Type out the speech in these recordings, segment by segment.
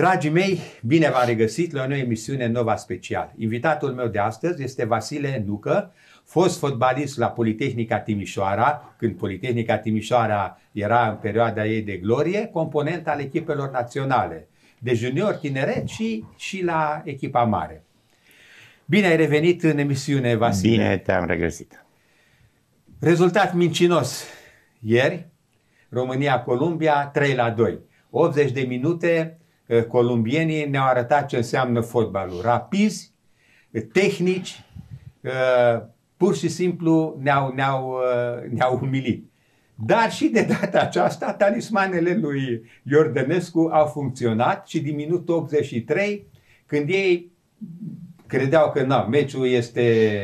Dragii mei, bine v-am regăsit la o nouă emisiune Nova Special. Invitatul meu de astăzi este Vasile Nucă, fost fotbalist la Politehnica Timișoara, când Politehnica Timișoara era în perioada ei de glorie, component al echipelor naționale, de junior, tineret și, și la echipa mare. Bine ai revenit în emisiune, Vasile. Bine te-am regăsit. Rezultat mincinos ieri, România-Columbia 3 la 2. 80 de minute, columbienii ne-au arătat ce înseamnă fotbalul. Rapizi, tehnici, uh, pur și simplu ne-au, ne-au, uh, ne-au umilit. Dar și de data aceasta, talismanele lui Iordănescu au funcționat și din minutul 83, când ei credeau că na, meciul este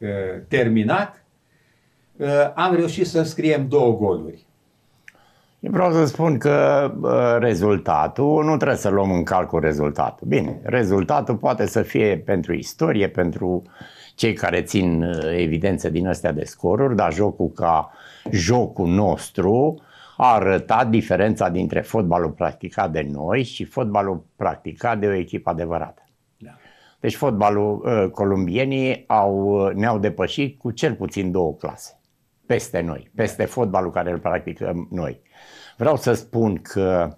uh, terminat, uh, am reușit să scriem două goluri. Vreau să spun că rezultatul, nu trebuie să luăm în calcul rezultatul. Bine, rezultatul poate să fie pentru istorie, pentru cei care țin ă, evidență din astea de scoruri, dar jocul ca jocul nostru a arătat diferența dintre fotbalul practicat de noi și fotbalul practicat de o echipă adevărată. Da. Deci fotbalul uh, columbienii au, ă, ne-au depășit cu cel puțin două clase peste noi, peste fotbalul care îl practicăm noi. Vreau să spun că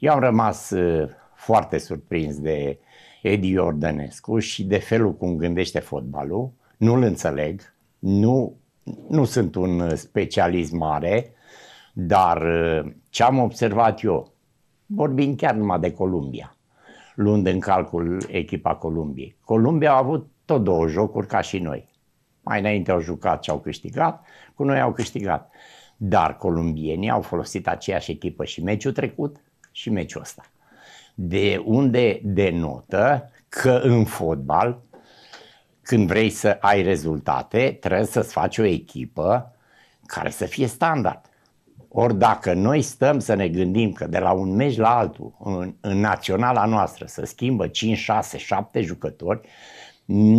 eu am rămas ă, foarte surprins de Edi Ordănescu și de felul cum gândește fotbalul. Nu-l înțeleg, nu, nu sunt un ă, specialist mare, dar ă, ce am observat eu, vorbind chiar numai de Columbia, luând în calcul echipa Columbiei. Columbia a avut tot două jocuri ca și noi. Mai înainte au jucat și au câștigat, cu noi au câștigat. Dar columbienii au folosit aceeași echipă și meciul trecut și meciul ăsta. De unde denotă că în fotbal, când vrei să ai rezultate, trebuie să-ți faci o echipă care să fie standard. Ori dacă noi stăm să ne gândim că de la un meci la altul, în, în naționala noastră, să schimbă 5, 6, 7 jucători,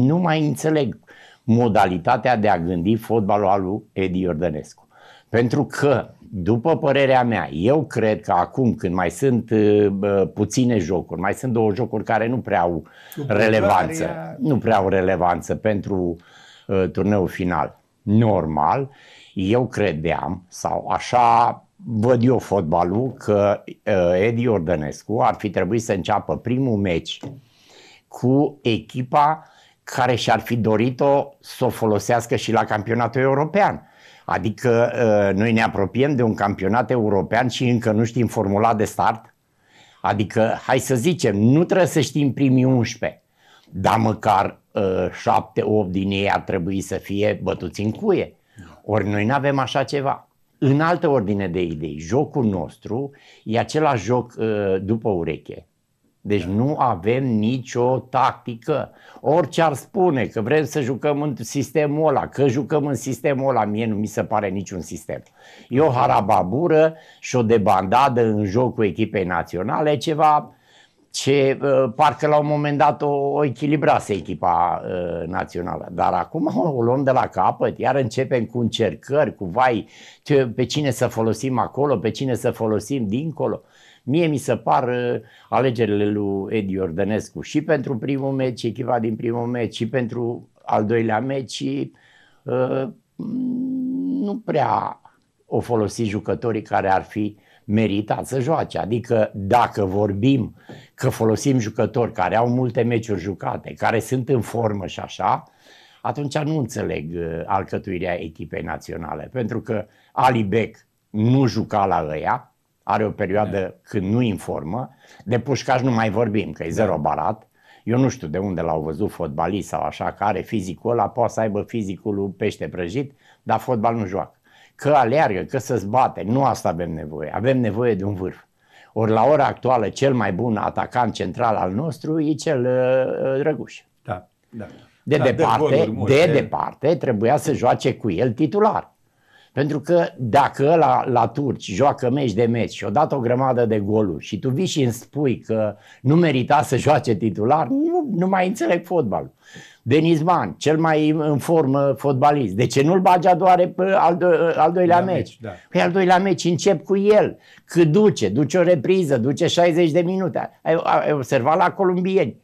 nu mai înțeleg modalitatea de a gândi fotbalul al lui Edi Iordănescu. Pentru că, după părerea mea, eu cred că acum când mai sunt uh, puține jocuri, mai sunt două jocuri care nu prea au după relevanță, nu prea au relevanță pentru uh, turneul final. Normal, eu credeam, sau așa văd eu fotbalul, că uh, Edi Ordănescu ar fi trebuit să înceapă primul meci cu echipa care și-ar fi dorit-o să o folosească și la campionatul european Adică ă, noi ne apropiem de un campionat european și încă nu știm formula de start? Adică, hai să zicem, nu trebuie să știm primii 11, dar măcar 7-8 ă, din ei ar trebui să fie bătuți în cuie. Ori noi nu avem așa ceva. În altă ordine de idei, jocul nostru e același joc ă, după ureche deci nu avem nicio tactică. Orice ar spune că vrem să jucăm în sistemul ăla, că jucăm în sistemul ăla, mie nu mi se pare niciun sistem. E o harababură și o debandadă în jocul echipei naționale, ceva ce uh, parcă la un moment dat o, o echilibrase echipa uh, națională. Dar acum o luăm de la capăt, iar începem cu încercări, cu vai, pe cine să folosim acolo, pe cine să folosim dincolo. Mie mi se par uh, alegerile lui Edi Ordănescu și pentru primul meci, echipa din primul meci și pentru al doilea meci uh, nu prea o folosi jucătorii care ar fi meritat să joace. Adică dacă vorbim că folosim jucători care au multe meciuri jucate, care sunt în formă și așa, atunci nu înțeleg uh, alcătuirea echipei naționale, pentru că Ali Beck nu juca la ăia, are o perioadă da. când nu informă, de pușcaș nu mai vorbim, că e da. zero barat. Eu nu știu de unde l-au văzut fotbalist sau așa, care are fizicul ăla, poate să aibă fizicul lui pește prăjit, dar fotbal nu joacă. Că aleargă, că se zbate, nu asta avem nevoie. Avem nevoie de un vârf. Ori la ora actuală, cel mai bun atacant central al nostru e cel uh, drăguș. Uh, da, da. De, da, departe, de, de, de departe, trebuia să joace cu el titular. Pentru că dacă la, la turci joacă meci de meci și odată dat o grămadă de goluri și tu vii și îmi spui că nu merita să joace titular, nu, nu mai înțeleg fotbalul. Denisman, cel mai în formă fotbalist, de ce nu-l bagi a pe al, do, al doilea la meci? meci da. Păi al doilea meci încep cu el, cât duce, duce o repriză, duce 60 de minute. Ai, ai observat la columbieni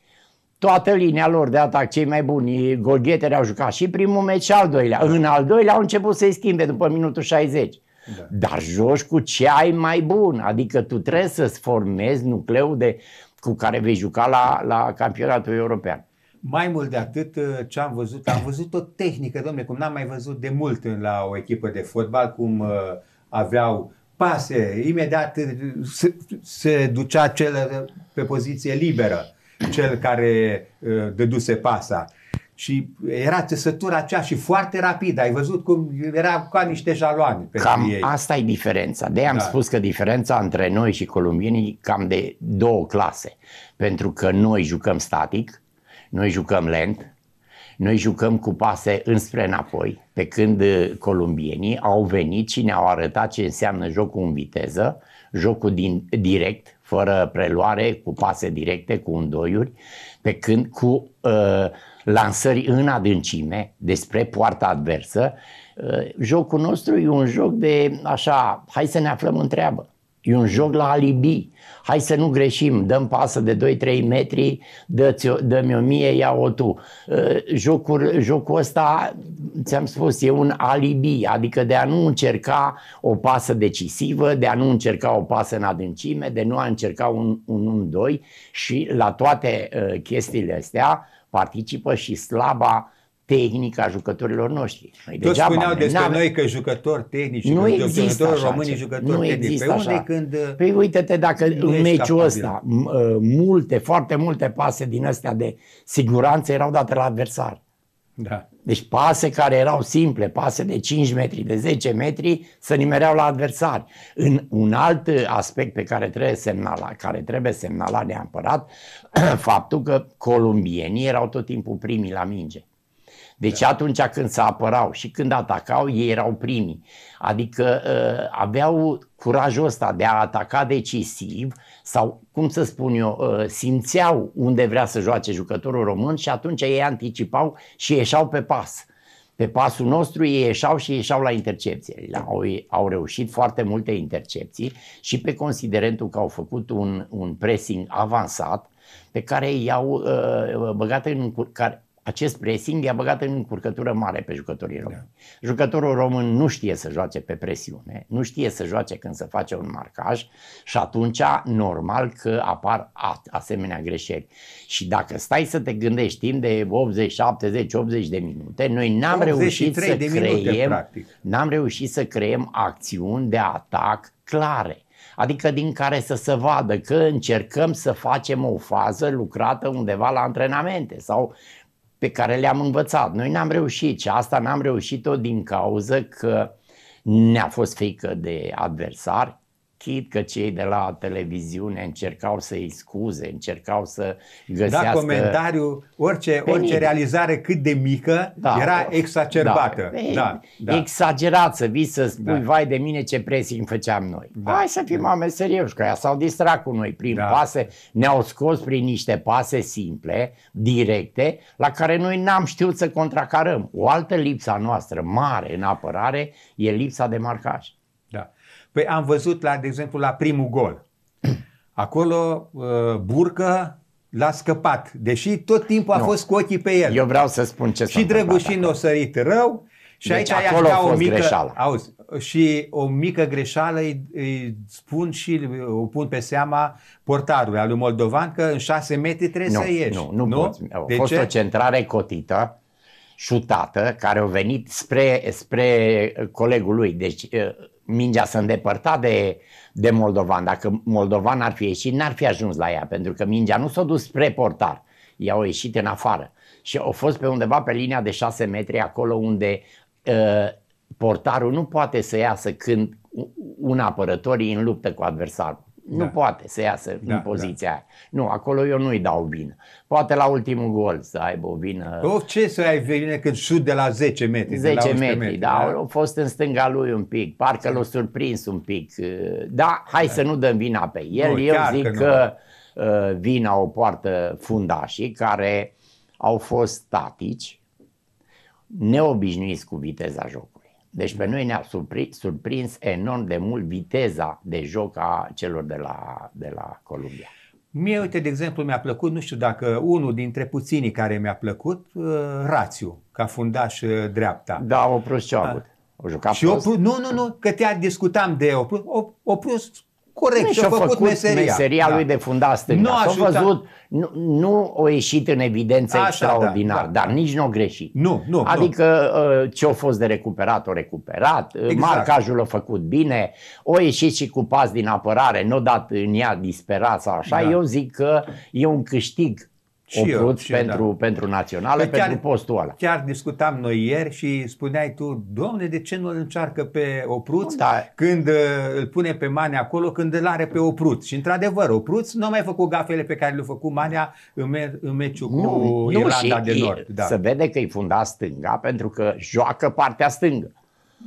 toată linia lor de atac, cei mai buni golgheteri au jucat și primul meci și al doilea. Da. În al doilea au început să-i schimbe după minutul 60. Da. Dar joci cu ce ai mai bun, adică tu trebuie să-ți formezi nucleul de, cu care vei juca la, la campionatul european. Mai mult de atât, uh, ce am văzut, am văzut o tehnică, domnule, cum n-am mai văzut de mult la o echipă de fotbal, cum uh, aveau pase, imediat uh, se, se ducea cel pe poziție liberă cel care uh, dăduse pasa. Și era țesătura aceea și foarte rapid. Ai văzut cum era ca niște jaloane pe cam ei. asta e diferența. De am da. spus că diferența între noi și columbienii cam de două clase. Pentru că noi jucăm static, noi jucăm lent, noi jucăm cu pase înspre înapoi, pe când uh, columbienii au venit și ne-au arătat ce înseamnă jocul în viteză, jocul din, direct, fără preluare, cu pase directe, cu îndoiuri, pe când cu uh, lansări în adâncime despre poarta adversă, uh, jocul nostru e un joc de așa, hai să ne aflăm în treabă. E un joc la alibi. Hai să nu greșim, dăm pasă de 2-3 metri, dă dă-mi o mie, ia-o tu. Uh, jocul, jocul ăsta, ți-am spus, e un alibi, adică de a nu încerca o pasă decisivă, de a nu încerca o pasă în adâncime, de nu a încerca un 1-2 și la toate uh, chestiile astea participă și slaba tehnica a jucătorilor noștri. Noi Toți spuneau despre N-am... noi că jucători tehnici, nu jucători, există jucători așa românii, jucători nu tehnici. Există pe unde așa. când uh, Păi uite-te dacă în meciul ăsta uh, multe, foarte multe pase din astea de siguranță erau date la adversar. Da. Deci pase care erau simple, pase de 5 metri, de 10 metri, să nimereau la adversari. În un alt aspect pe care trebuie semnalat, care trebuie semnalat neapărat, faptul că columbienii erau tot timpul primii la minge. Deci da. atunci când se apărau și când atacau, ei erau primii. Adică uh, aveau curajul ăsta de a ataca decisiv sau, cum să spun eu, uh, simțeau unde vrea să joace jucătorul român și atunci ei anticipau și ieșau pe pas. Pe pasul nostru ei ieșeau și ieșeau la intercepție. Au, au reușit foarte multe intercepții și pe considerentul că au făcut un, un pressing avansat pe care i-au uh, băgat în, care, acest pressing i-a băgat în încurcătură mare pe jucătorii da. români. Da. Jucătorul român nu știe să joace pe presiune, nu știe să joace când se face un marcaj și atunci normal că apar asemenea greșeli. Și dacă stai să te gândești timp de 80, 70, 80 de minute, noi n-am reușit să de creiem, minute, n-am reușit să creiem acțiuni de atac clare adică din care să se vadă că încercăm să facem o fază lucrată undeva la antrenamente sau pe care le-am învățat. Noi n-am reușit și asta n-am reușit-o din cauză că ne-a fost frică de adversari, chit că cei de la televiziune încercau să-i scuze, încercau să da, găsească... Da, comentariu, orice, orice realizare cât de mică da, era exacerbată. Da, da, da. Exagerat să vii să spui, da. vai de mine ce presiuni făceam noi. Da, Hai să fim da. oameni serioși, că s-au distrat cu noi prin da. pase, ne-au scos prin niște pase simple, directe, la care noi n-am știut să contracarăm. O altă lipsa noastră mare în apărare e lipsa de marcaj. Păi am văzut, la, de exemplu, la primul gol. Acolo uh, Burcă l-a scăpat, deși tot timpul a nu. fost cu ochii pe el. Eu vreau să spun ce Și Drăgușin o sărit rău și deci aici acolo a o mică, greșeală. Auzi, și o mică greșeală îi, îi spun și o pun pe seama portarului al lui Moldovan că în șase metri trebuie nu, să ieși. Nu, nu, nu? A fost ce? o centrare cotită șutată, care a venit spre, spre colegul lui. Deci uh, mingea se îndepărta de, de Moldovan. Dacă Moldovan ar fi ieșit, n-ar fi ajuns la ea, pentru că mingea nu s-a dus spre portar. Ea a ieșit în afară și au fost pe undeva pe linia de 6 metri, acolo unde uh, portarul nu poate să iasă când un apărător e în luptă cu adversarul. Nu da. poate să iasă da, în da. poziția da. aia. Nu, acolo eu nu-i dau vină. Poate la ultimul gol să aibă o vină. Of, ce să ai vină când sud de la 10 metri? 10 metri, metri, da, da. fost în stânga lui un pic, parcă da. l-a surprins un pic. Uh, da, hai da. să nu dăm vina pe el. Nu, eu zic că, că uh, vina o poartă fundașii care au fost statici, neobișnuiți cu viteza jocului. Deci pe noi ne-a surprins, surprins enorm de mult viteza de joc a celor de la, de la Columbia. Mie, uite, de exemplu, mi-a plăcut, nu știu dacă unul dintre puținii care mi-a plăcut, uh, Rațiu, ca fundaș uh, dreapta. Da, o prost ce a avut. O jucat și prost. Opru, nu, nu, nu, că te discutam de o Oprus Corect, și-a făcut, făcut meseria, meseria da. lui de fundar stânga. Nu a s-o văzut, nu, nu o ieșit în evidență Așa, extraordinar, da, da. dar nici nu a greșit. Nu, nu. Adică nu. Uh, ce a fost de recuperat, o recuperat, uh, exact. marcajul a făcut bine, o ieșit și cu pas din apărare, nu a dat în ea disperat sau așa. Da. Eu zic că e un câștig opruți pentru, da. pentru națională, păi pentru chiar, postul ăla. Chiar discutam noi ieri și spuneai tu, domne, de ce nu îl încearcă pe Opruț da. când uh, îl pune pe Mane acolo, când îl are pe Opruț? Și într-adevăr, Opruț nu a mai făcut gafele pe care le-a făcut Manea în, me- în meciul nu, cu nu, Irlanda de Nord. Da. Se vede că e funda stânga pentru că joacă partea stângă.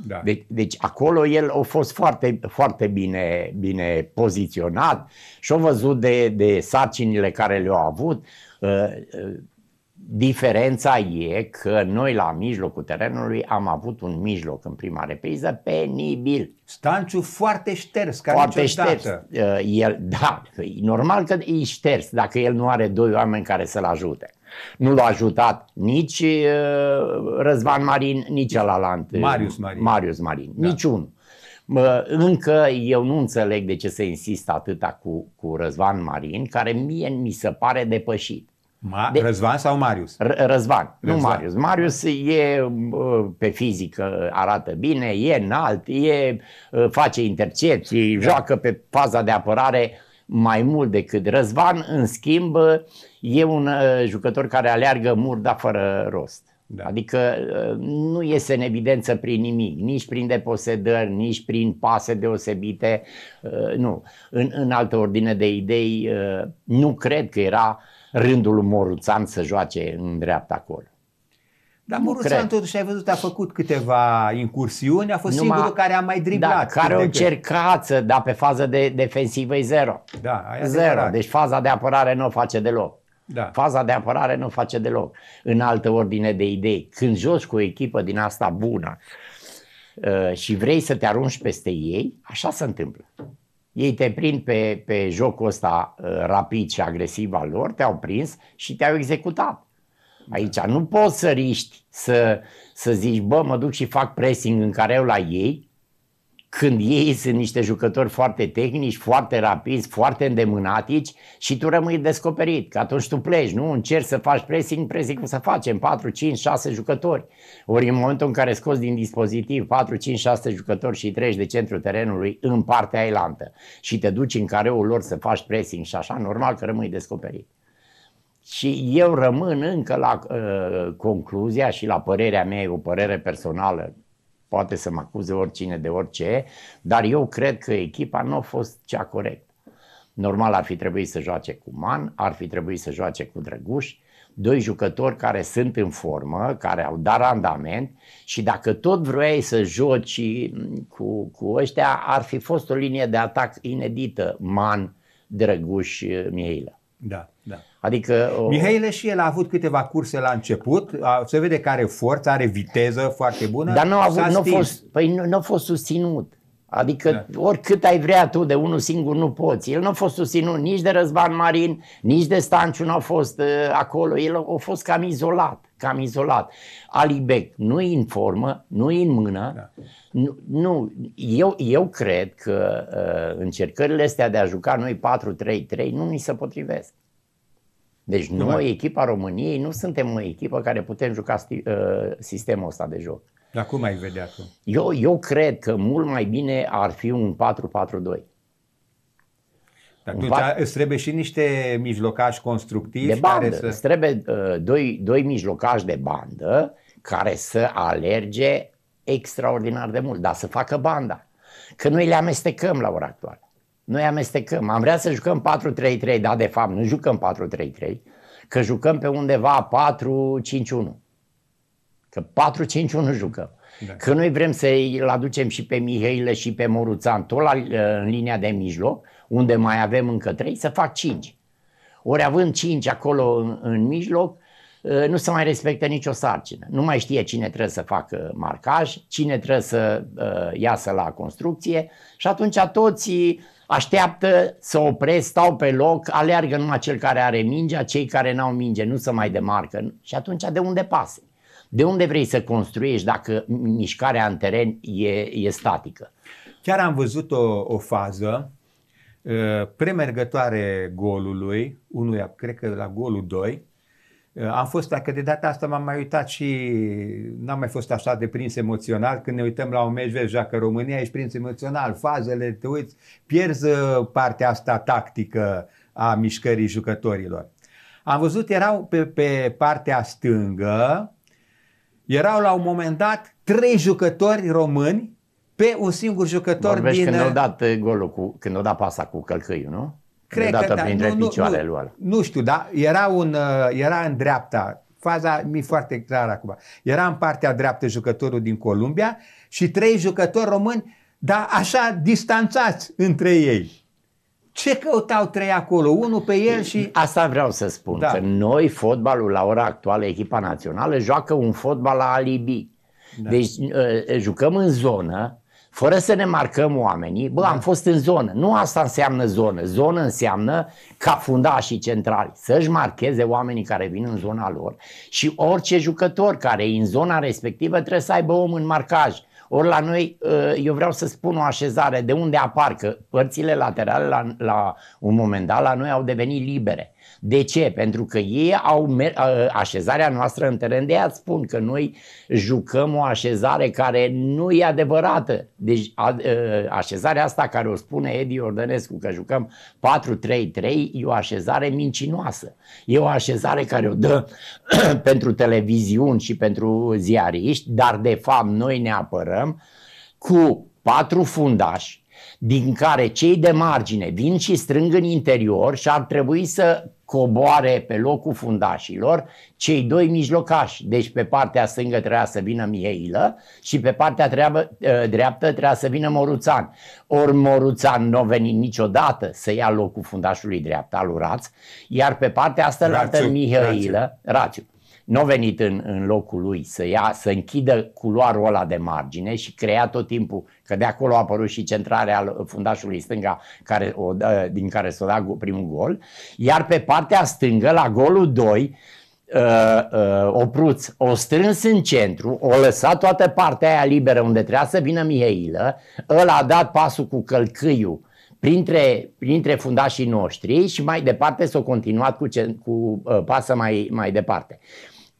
Da. Deci, deci acolo el a fost foarte, foarte bine, bine poziționat și a văzut de, de sarcinile care le-au avut Uh, uh, diferența e că noi la mijlocul terenului am avut un mijloc în prima repriză penibil. Stanciu foarte șters, ca foarte niciodată. șters. Uh, el, da, normal că e șters dacă el nu are doi oameni care să-l ajute. Nu l-a ajutat nici Răzvan Marin, nici alalant. Marius Marin. Marius Marin, da. niciunul. Încă eu nu înțeleg de ce se insistă atâta cu, cu Răzvan Marin, care mie mi se pare depășit. Ma- de... Răzvan sau Marius? R- Răzvan, Răzvan, nu Marius. Marius e pe fizică, arată bine, e înalt, e, face intercepții, da. joacă pe faza de apărare mai mult decât Răzvan. În schimb, e un ă, jucător care aleargă murda fără rost. Da. Adică ă, nu iese în evidență prin nimic, nici prin deposedări, nici prin pase deosebite. Ă, nu, în, în altă ordine de idei, nu cred că era uh, rândul lui Moruțan să joace în dreapta acolo. Dar Muruțan totuși ai văzut a făcut câteva incursiuni, a fost Numai, singurul care a mai driblat. Da, care o să dar pe fază de defensivă e zero. Da, zero. Adevărat. Deci faza de apărare nu o face deloc. Da. Faza de apărare nu o face deloc. În altă ordine de idei, când joci cu o echipă din asta bună uh, și vrei să te arunci peste ei, așa se întâmplă. Ei te prind pe, pe jocul ăsta uh, rapid și agresiv al lor, te-au prins și te-au executat. Da. Aici nu poți să riști să, să zici, bă, mă duc și fac pressing în care eu la ei, când ei sunt niște jucători foarte tehnici, foarte rapizi, foarte îndemânatici și tu rămâi descoperit, că atunci tu pleci, nu? Încerci să faci pressing, pressing cum să facem, 4, 5, 6 jucători. Ori în momentul în care scoți din dispozitiv 4, 5, 6 jucători și treci de centrul terenului în partea elantă și te duci în careul lor să faci pressing și așa, normal că rămâi descoperit. Și eu rămân încă la uh, concluzia și la părerea mea, e o părere personală, poate să mă acuze oricine de orice, dar eu cred că echipa nu a fost cea corectă. Normal ar fi trebuit să joace cu Man, ar fi trebuit să joace cu Drăguș, doi jucători care sunt în formă, care au dat randament și dacă tot vrei să joci cu, cu ăștia, ar fi fost o linie de atac inedită, Man, Drăguș, Mihailă. Da, da. Adică, o... Mihaile și el a avut câteva curse la început, se vede că are forță, are viteză foarte bună. Dar nu a, avut, nu fost, păi nu, nu a fost susținut. Adică da. oricât ai vrea tu de unul singur nu poți. El nu a fost susținut nici de Răzvan Marin, nici de Stanciu nu a fost uh, acolo. El a fost cam izolat, cam izolat. Alibec nu e în formă, nu e în mână. Da. Nu, nu. Eu, eu cred că uh, încercările astea de a juca noi 4-3-3 nu ni se potrivesc. Deci nu noi, echipa României, nu suntem o echipă care putem juca sti- uh, sistemul ăsta de joc. Dar cum ai vedea tu? Eu, eu cred că mult mai bine ar fi un 4-4-2. Dar atunci pat... îți trebuie și niște mijlocași constructivi. De bandă. Care să... Îți trebuie uh, doi, doi mijlocași de bandă care să alerge extraordinar de mult, dar să facă banda. Că noi le amestecăm la ora actuală. Noi amestecăm. Am vrea să jucăm 4-3-3, dar de fapt nu jucăm 4-3-3, că jucăm pe undeva 4-5-1. Că 4-5-1 jucăm. Da. Că noi vrem să-i aducem și pe Mihaile și pe Moruțan, tot la, uh, în linia de mijloc, unde mai avem încă 3, să fac 5. Ori având 5 acolo în, în mijloc, Uh, nu se mai respectă nicio sarcină. Nu mai știe cine trebuie să facă marcaj, cine trebuie să uh, iasă la construcție și atunci toți așteaptă să opresc, stau pe loc, aleargă numai cel care are mingea, cei care n-au minge nu se mai demarcă și atunci de unde pasă? De unde vrei să construiești dacă mișcarea în teren e, e statică? Chiar am văzut o, o fază uh, premergătoare golului, unuia, cred că la golul 2, am fost, dacă de data asta m-am mai uitat și n-am mai fost așa de prins emoțional. Când ne uităm la un meci, vezi, joacă România ești prins emoțional, fazele, te uiți, pierzi uh, partea asta tactică a mișcării jucătorilor. Am văzut, erau pe, pe partea stângă, erau la un moment dat trei jucători români pe un singur jucător Vorbești din... când au uh, dat uh, golul, cu, când au dat pasa cu călcăiul, nu? Cred de dată că, da. printre da, nu, picioare nu, nu, nu știu, dar era, un, uh, era în dreapta. Faza mi foarte clară acum. Era în partea dreaptă jucătorul din Columbia și trei jucători români, dar așa distanțați între ei. Ce căutau trei acolo? Unul pe el și... Asta vreau să spun, da. că noi fotbalul la ora actuală, echipa națională, joacă un fotbal la alibi. Da. Deci uh, jucăm în zonă, fără să ne marcăm oamenii, bă, da. am fost în zonă. Nu asta înseamnă zonă. Zonă înseamnă ca fundașii centrali să-și marcheze oamenii care vin în zona lor și orice jucător care e în zona respectivă trebuie să aibă om în marcaj. Ori la noi, ă, eu vreau să spun o așezare de unde apar, că părțile laterale la, la un moment dat la noi au devenit libere. De ce? Pentru că ei au așezarea noastră în teren de ați spun că noi jucăm o așezare care nu e adevărată. Deci a, așezarea asta care o spune Edi Ordănescu că jucăm 4-3-3 e o așezare mincinoasă. E o așezare care o dă pentru televiziuni și pentru ziariști, dar de fapt noi ne apărăm cu patru fundași din care cei de margine vin și strâng în interior și ar trebui să coboare pe locul fundașilor cei doi mijlocași. Deci pe partea stângă trebuia să vină Mieilă și pe partea treabă, ă, dreaptă trebuia să vină Moruțan. Ori Moruțan nu a venit niciodată să ia locul fundașului dreapta al Raț, iar pe partea asta Rațiu, Mihailă, Rațiu. Rațiu nu a venit în, în locul lui să ia, să închidă culoarul ăla de margine și crea tot timpul, că de acolo a apărut și centrarea fundașului stânga care o, din care s a dat primul gol, iar pe partea stângă, la golul 2, Uh, uh, Opruț o strâns în centru, o lăsat toată partea aia liberă unde trebuia să vină Mihailă, El a dat pasul cu călcâiul printre, printre fundașii noștri și mai departe s-a continuat cu, cu uh, pasă mai, mai departe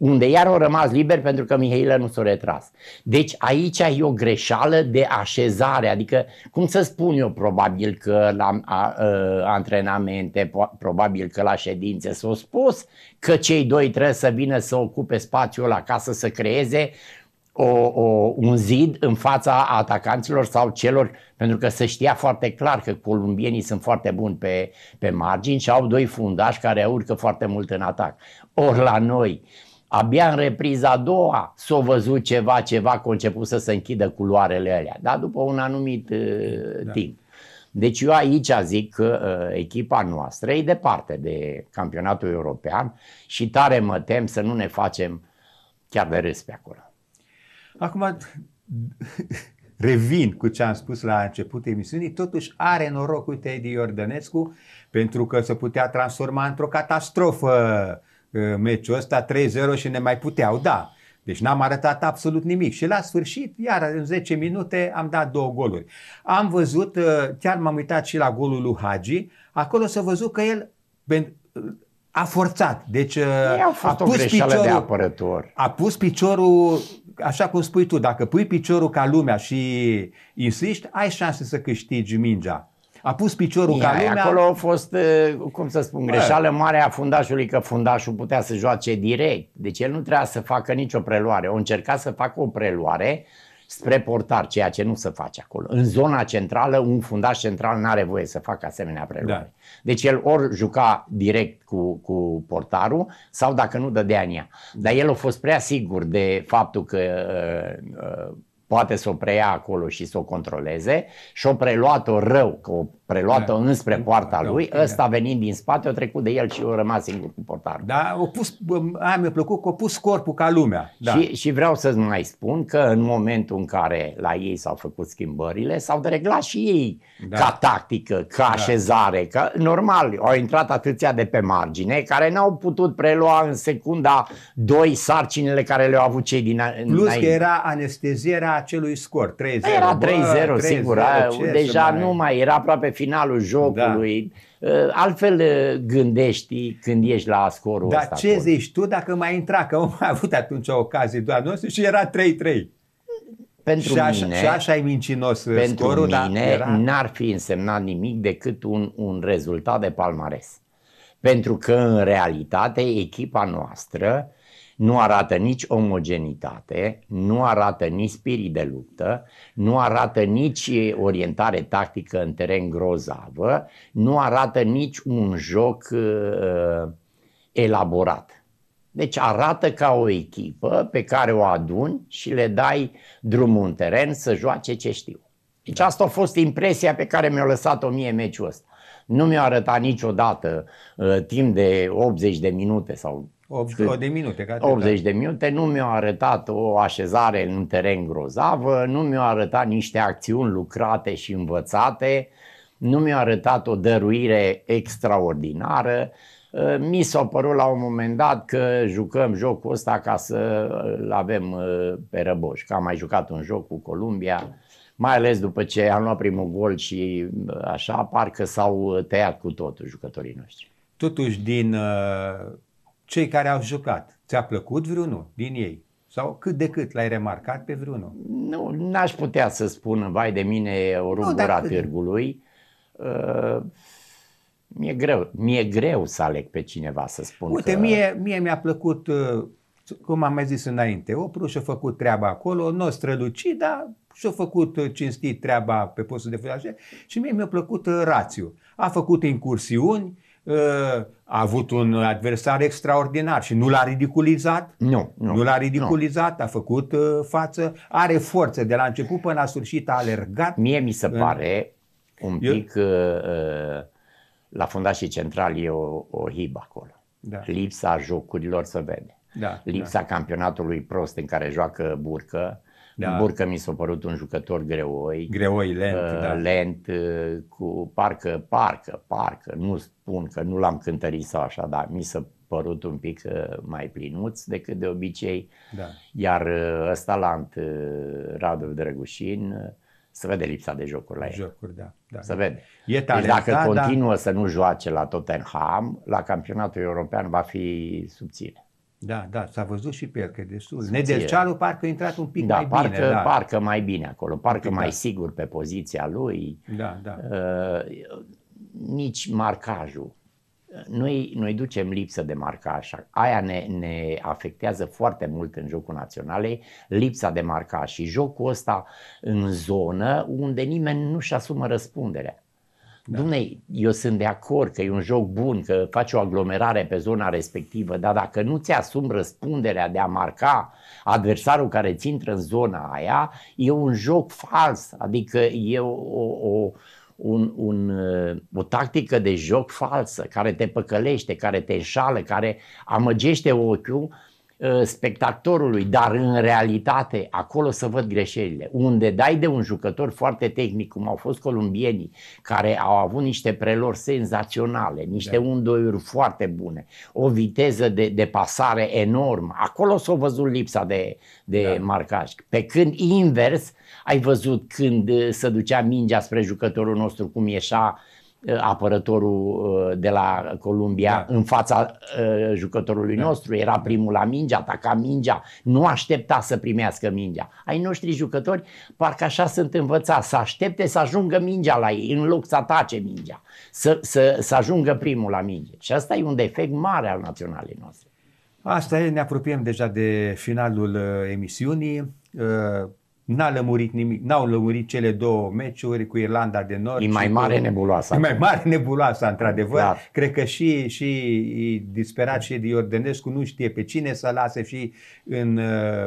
unde iar au rămas liber pentru că Mihailă nu s-a retras. Deci aici e o greșeală de așezare, adică cum să spun eu, probabil că la a, a, antrenamente, probabil că la ședințe s-a spus că cei doi trebuie să vină să ocupe spațiul la casă să creeze o, o, un zid în fața atacanților sau celor, pentru că se știa foarte clar că columbienii sunt foarte buni pe, pe margini și au doi fundași care urcă foarte mult în atac. Ori la noi, uh, Abia în repriza a doua s a văzut ceva, ceva că a început să se închidă culoarele alea, dar după un anumit uh, da. timp. Deci eu aici zic că uh, echipa noastră e departe de campionatul european și tare mă tem să nu ne facem chiar de râs pe acolo. Acum, revin cu ce am spus la începutul emisiunii, totuși are norocul Teddy Iordănescu pentru că se putea transforma într-o catastrofă Uh, meciul ăsta 3-0 și ne mai puteau da. Deci n-am arătat absolut nimic. Și la sfârșit, iar în 10 minute, am dat două goluri. Am văzut, uh, chiar m-am uitat și la golul lui Hagi, acolo s-a văzut că el uh, a forțat. Deci a pus, piciorul, de apărător. a pus piciorul, așa cum spui tu, dacă pui piciorul ca lumea și insiști, ai șanse să câștigi mingea a pus piciorul ca lumea. Acolo a fost, eh, cum să spun, greșeală mare a fundașului că fundașul putea să joace direct. Deci el nu trebuia să facă nicio preluare. O încerca să facă o preluare spre portar, ceea ce nu se face acolo. În zona centrală, un fundaș central nu are voie să facă asemenea preluare. Da. Deci el ori juca direct cu, cu portarul sau dacă nu, dădea în ea. Dar el a fost prea sigur de faptul că uh, uh, poate să o preia acolo și să o controleze și o preluat-o rău, că o preluată o da. înspre da, poarta da, lui, ăsta venind din spate, o trecut de el și a rămas singur cu portarul. Da, o pus, aia mi-a plăcut că a pus corpul ca lumea. Da. Și, și vreau să-ți mai spun că în momentul în care la ei s-au făcut schimbările, s-au dereglat și ei da. ca tactică, ca da. așezare, că normal, au intrat atâția de pe margine care n-au putut prelua în secunda doi sarcinile care le-au avut cei din Plus înainte. că era anestezierea acelui scor, 3-0. Era 3-0, Bă, 3-0 sigur, 3-0, deja nu mai era aproape fi finalul da. jocului. Da. Altfel ă, gândești când ești la scorul Dar ăsta. Dar ce acolo. zici tu dacă mai intra? Că am avut atunci o ocazie doar noastră și era 3-3. Pentru și așa, mine, și așa e mincinos ă, pentru scorul, mine era... n-ar fi însemnat nimic decât un, un rezultat de palmares. Pentru că, în realitate, echipa noastră uh, nu arată nici omogenitate, nu arată nici spirit de luptă, nu arată nici orientare tactică în teren grozavă, nu arată nici un joc uh, elaborat. Deci arată ca o echipă pe care o aduni și le dai drumul în teren să joace ce știu. Deci da. asta a fost impresia pe care mi-a lăsat-o mie meciul ăsta. Nu mi-a arătat niciodată uh, timp de 80 de minute sau 80 de minute. Ca 80 de minute. Nu mi-a arătat o așezare în teren grozavă, nu mi-a arătat niște acțiuni lucrate și învățate, nu mi-a arătat o dăruire extraordinară. Uh, mi s-a părut la un moment dat că jucăm jocul ăsta ca să-l avem uh, pe răboș. Că am mai jucat un joc cu Columbia, mai ales după ce am luat primul gol și uh, așa, parcă s-au tăiat cu totul jucătorii noștri. Totuși, din uh, cei care au jucat, ți-a plăcut vreunul din ei? Sau cât de cât l-ai remarcat pe vreunul? Nu, n-aș putea să spun, vai de mine, o rugura nu, târgului. Uh, mi-e greu, mi-e greu să aleg pe cineva să spun Uite, că... mie, mie mi-a plăcut, uh, cum am mai zis înainte, Opru și-a făcut treaba acolo, nu o străluci, dar și-a făcut uh, cinstit treaba pe postul de fundașe și mie mi-a plăcut uh, rațiu. A făcut incursiuni, uh, a avut un adversar extraordinar și nu l-a ridiculizat. Nu, nu, nu l-a ridiculizat, nu. a făcut uh, față, are forță de la început până la sfârșit, a alergat. Mie mi se în... pare un pic Eu... Uh, uh, la fundașii centrali e o, o hibă acolo. Da. Lipsa jocurilor se vede. Da, Lipsa da. campionatului prost în care joacă Burcă da. Burcă mi s-a părut un jucător greoi. Greoi, lent, uh, da. Lent, uh, cu parcă, parcă, parcă, nu spun că nu l-am cântărit sau așa, dar mi s-a părut un pic uh, mai plinuț decât de obicei. Da. Iar uh, ăsta lant, uh, Radu Drăgușin, uh, se vede lipsa de jocuri la el. Jocuri, da. da se vede. E deci talent, deci dacă da, da. continuă da. să nu joace la Tottenham, la campionatul european va fi subțire. Da, da, s-a văzut și pe el că e destul. Nedelceanu parcă a intrat un pic da, mai parcă, bine. Da, parcă mai bine acolo, parcă da. mai sigur pe poziția lui. Da, da. Uh, nici marcajul. Noi, noi ducem lipsă de marcaj. Aia ne, ne afectează foarte mult în jocul național, lipsa de marcaj și jocul ăsta în zonă unde nimeni nu-și asumă răspunderea. Da. Dumne, eu sunt de acord că e un joc bun, că faci o aglomerare pe zona respectivă, dar dacă nu ți-asumi răspunderea de a marca adversarul care ți intră în zona aia, e un joc fals, adică e o, o, un, un, uh, o tactică de joc falsă care te păcălește, care te înșală, care amăgește ochiul Uh, spectatorului, dar în realitate acolo să văd greșelile. Unde dai de un jucător foarte tehnic, cum au fost columbienii, care au avut niște prelori senzaționale, niște da. undoiuri foarte bune, o viteză de, de pasare enormă, acolo s-a văzut lipsa de, de da. marcaj. Pe când invers, ai văzut când uh, se ducea mingea spre jucătorul nostru, cum ieșa Uh, apărătorul uh, de la Columbia da. în fața uh, jucătorului da. nostru, era primul la mingea, ataca mingea, nu aștepta să primească mingea. Ai noștri jucători parcă așa sunt învățați, să aștepte să ajungă mingea la ei, în loc să atace mingea, să, să, să ajungă primul la minge. Și asta e un defect mare al naționalei noastre. Asta e, ne apropiem deja de finalul emisiunii. N-a lămurit nimic, n-au lămurit cele două meciuri cu Irlanda de Nord. E mai mare cu... nebuloasa. E mai mare nebuloasa, într-adevăr. Da. Cred că și, și disperat și Iordănescu nu știe pe cine să lase și în uh,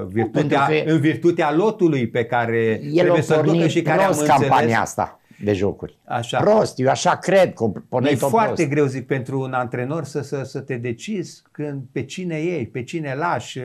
virtutea, că în virtutea lotului pe care el trebuie să ducă și care am înțeles. campania asta de jocuri. Așa. Prost, eu așa cred. Că e foarte prost. greu, zic, pentru un antrenor să, să, să te decizi când, pe cine iei, pe cine lași. Uh,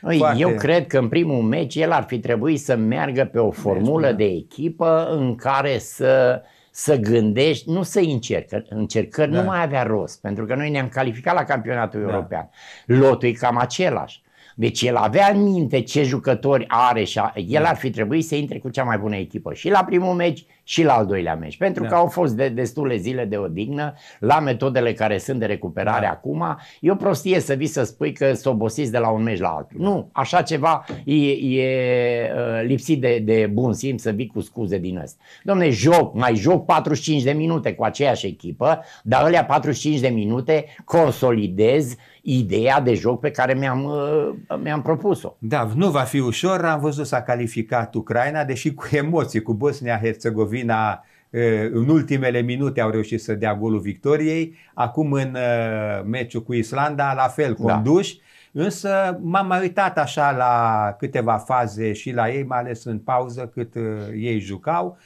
Păi, Foarte... Eu cred că în primul meci el ar fi trebuit să meargă pe o deci, formulă de echipă în care să să gândești, nu să încercă. Încercări da. nu mai avea rost, pentru că noi ne-am calificat la campionatul da. european. Lotul e cam același. Deci el avea în minte ce jucători are și a, el da. ar fi trebuit să intre cu cea mai bună echipă și la primul meci și la al doilea meci. Pentru da. că au fost de, destule zile de odihnă la metodele care sunt de recuperare da. acum. E o prostie să vii să spui că s obosiți de la un meci la altul. Da. Nu, așa ceva e, e ă, lipsit de, de bun simț să vii cu scuze din ăsta. Domne, joc, mai joc 45 de minute cu aceeași echipă, dar alea 45 de minute consolidez ideea de joc pe care mi-am, uh, mi-am propus-o. Da, nu va fi ușor. Am văzut s-a calificat Ucraina, deși cu emoții, cu Bosnia-Herzegovina uh, în ultimele minute au reușit să dea golul victoriei. Acum în uh, meciul cu Islanda, la fel, da. conduși. Da. Însă m-am mai uitat așa la câteva faze și la ei, mai ales în pauză cât ei jucau.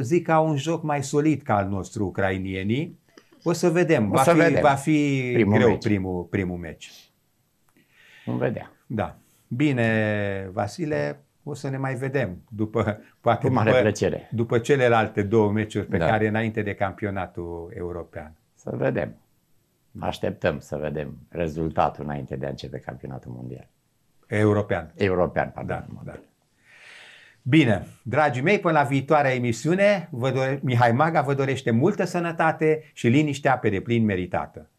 Zic că au un joc mai solid ca al nostru ucrainienii o să vedem. O va, să fi, vedem. va fi primul greu meci. Primul, primul meci. Vom vedea. Da. Bine, Vasile, o să ne mai vedem după, poate Cu mare după, plăcere. după celelalte două meciuri pe da. care înainte de campionatul european. Să vedem. Așteptăm să vedem rezultatul înainte de a începe campionatul mondial. European. European, pardon. Da, da. Bine, dragii mei, până la viitoarea emisiune, vă dore- Mihai Maga vă dorește multă sănătate și liniștea pe deplin meritată.